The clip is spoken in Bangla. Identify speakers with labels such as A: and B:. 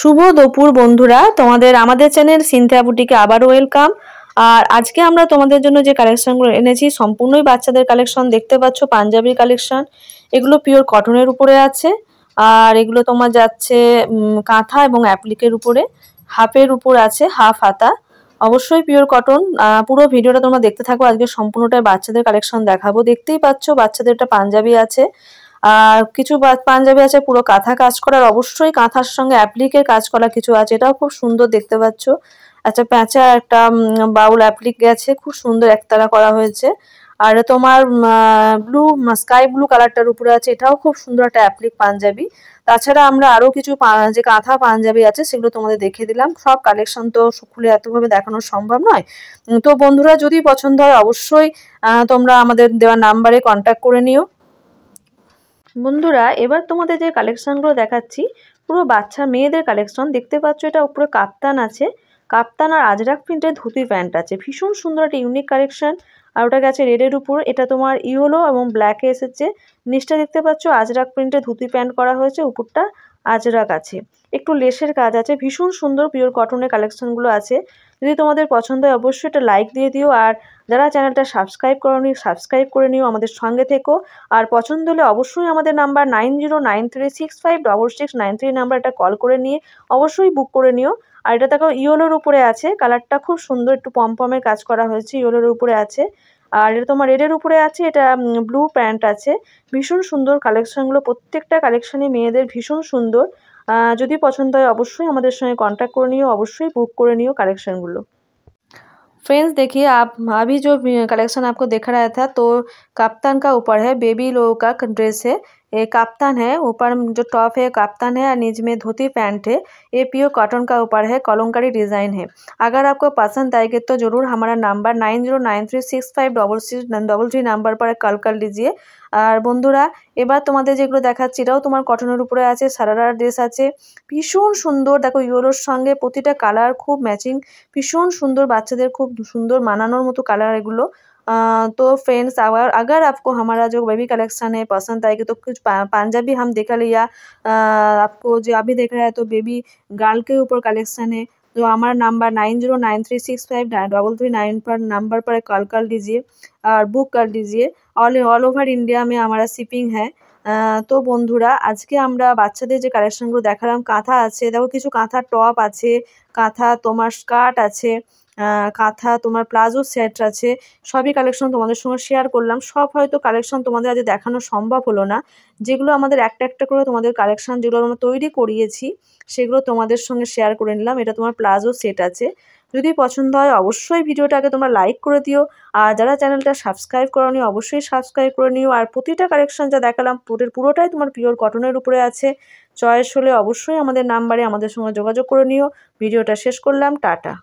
A: শুভ দুপুর বন্ধুরা তোমাদের আমাদের চ্যানেল সিনথিয়া বুটিকে আবার ওয়েলকাম আর আজকে আমরা তোমাদের জন্য যে কালেকশানগুলো এনেছি সম্পূর্ণই বাচ্চাদের কালেকশন দেখতে পাচ্ছ পাঞ্জাবি কালেকশন এগুলো পিওর কটনের উপরে আছে আর এগুলো তোমার যাচ্ছে কাঁথা এবং অ্যাপ্লিকের উপরে হাফের উপর আছে হাফ হাতা অবশ্যই পিওর কটন পুরো ভিডিওটা তোমরা দেখতে থাকো আজকে সম্পূর্ণটাই বাচ্চাদের কালেকশন দেখাবো দেখতেই পাচ্ছ বাচ্চাদের একটা পাঞ্জাবি আছে কিছু পাঞ্জাবি আছে পুরো কাঁথা কাজ করার অবশ্যই কাঁথার সঙ্গে অ্যাপ্লিকের কাজ করা কিছু আছে এটাও খুব সুন্দর দেখতে পাচ্ছ আচ্ছা প্যাঁচা একটা বাউল অ্যাপ্লিক গেছে খুব সুন্দর একতারা করা হয়েছে আর তোমার ব্লু স্কাই ব্লু কালারটার উপরে আছে এটাও খুব সুন্দর একটা অ্যাপ্লিক পাঞ্জাবি তাছাড়া আমরা আরও কিছু যে কাঁথা পাঞ্জাবি আছে সেগুলো তোমাদের দেখে দিলাম সব কালেকশন তো খুলে এতভাবে দেখানো সম্ভব নয় তো বন্ধুরা যদি পছন্দ হয় অবশ্যই তোমরা আমাদের দেওয়া নাম্বারে কন্ট্যাক্ট করে নিও বন্ধুরা এবার তোমাদের যে কালেকশানগুলো দেখাচ্ছি পুরো বাচ্চা মেয়েদের কালেকশন দেখতে পাচ্ছ এটা উপরে কাপ্তান আছে কাপ্তান আর আজরাক প্রিন্টের ধুতি প্যান্ট আছে ভীষণ সুন্দর একটা ইউনিক কালেকশন আর ওটা গেছে রেডের উপর এটা তোমার ইয়েলো এবং ব্ল্যাকে এসেছে নিচটা দেখতে পাচ্ছ আজরাক প্রিন্টে ধুতি প্যান্ট করা হয়েছে উপরটা আজরা কাছে একটু লেসের কাজ আছে ভীষণ সুন্দর পিওর কটনের কালেকশনগুলো আছে যদি তোমাদের পছন্দ হয় অবশ্যই একটা লাইক দিয়ে দিও আর যারা চ্যানেলটা সাবস্ক্রাইব করনি সাবস্ক্রাইব করে নিও আমাদের সঙ্গে থেকো আর পছন্দ হলে অবশ্যই আমাদের number nine zero nine three six five double six nine three number call করে নিয়ে অবশ্যই বুক করে নিও আর এটা দেখো ইয়োলোর উপরে আছে কালারটা খুব সুন্দর একটু পমের কাজ করা হয়েছে ইয়োলোর উপরে আছে আর এটা তোমার রেডের উপরে আছে এটা ব্লু প্যান্ট আছে ভীষণ সুন্দর কালেকশানগুলো প্রত্যেকটা কালেকশানই মেয়েদের ভীষণ সুন্দর যদি পছন্দ হয় অবশ্যই আমাদের সঙ্গে কন্ট্যাক্ট করে নিও অবশ্যই বুক করে নিও कालेक्शन ফ্রেন্ডস দেখি आप अभी जो कलेक्शन आपको दिख रहा था তো কাপ্তান কা ऊपर है বেবি লোকা ড্রেস ड्रेस ये कप्तान है ऊपर जो टॉप है कप्तान है और नीच में धोती पैंट है ये प्योर कॉटन का ऊपर है कलमकारी डिज़ाइन है अगर आपको पसंद आएगी तो ज़रूर हमारा number nine zero nine three six five double six double three number পরে কল কর লিজিয়ে আর বন্ধুরা এবার তোমাদের যেগুলো দেখাচ্ছি এটাও তোমার কটনের উপরে আছে সারারার ড্রেস আছে ভীষণ সুন্দর দেখো ইয়োলোর সঙ্গে প্রতিটা কালার খুব ম্যাচিং ভীষণ সুন্দর বাচ্চাদের খুব সুন্দর মানানোর মতো কালার এগুলো तो फ्रेंड्स अगर अगर आपको हमारा जो बेबी कलेक्शन है पसंद आएगी तो कुछ पंजाबी हम देखा लिया आपको जो अभी देख रहा है तो बेबी गर्ल के ऊपर कलेक्शन है जो हमारा number nine zero nine three six five double three nine पर नंबर पर कॉल कर लीजिए और बुक कर लीजिए ऑल ऑल ओवर इंडिया में हमारा शिपिंग है तो बंधुरा आज के বাচ্চাদের যে কালেকশনগুলো দেখালাম কাঁথা আছে দেখো কিছু কাঁথা টপ আছে কাঁথা তোমার স্কার্ট কাঁথা তোমার প্লাজো সেট আছে সবই কালেকশন তোমাদের সঙ্গে শেয়ার করলাম সব হয়তো কালেকশন তোমাদের আজ দেখানো সম্ভব হলো না যেগুলো আমাদের একটা একটা করে তোমাদের কালেকশন যেগুলো আমরা তৈরি করিয়েছি সেগুলো তোমাদের সঙ্গে শেয়ার করে নিলাম এটা তোমার প্লাজো সেট আছে যদি পছন্দ হয় অবশ্যই ভিডিওটাকে তোমরা লাইক করে দিও আর যারা চ্যানেলটা সাবস্ক্রাইব করো নিও অবশ্যই সাবস্ক্রাইব করে নিও আর প্রতিটা কালেকশন যা দেখালাম পুরের পুরোটাই তোমার পিওর কটনের উপরে আছে চয়েস হলে অবশ্যই আমাদের নাম্বারে আমাদের সঙ্গে যোগাযোগ করে নিও ভিডিওটা শেষ করলাম টাটা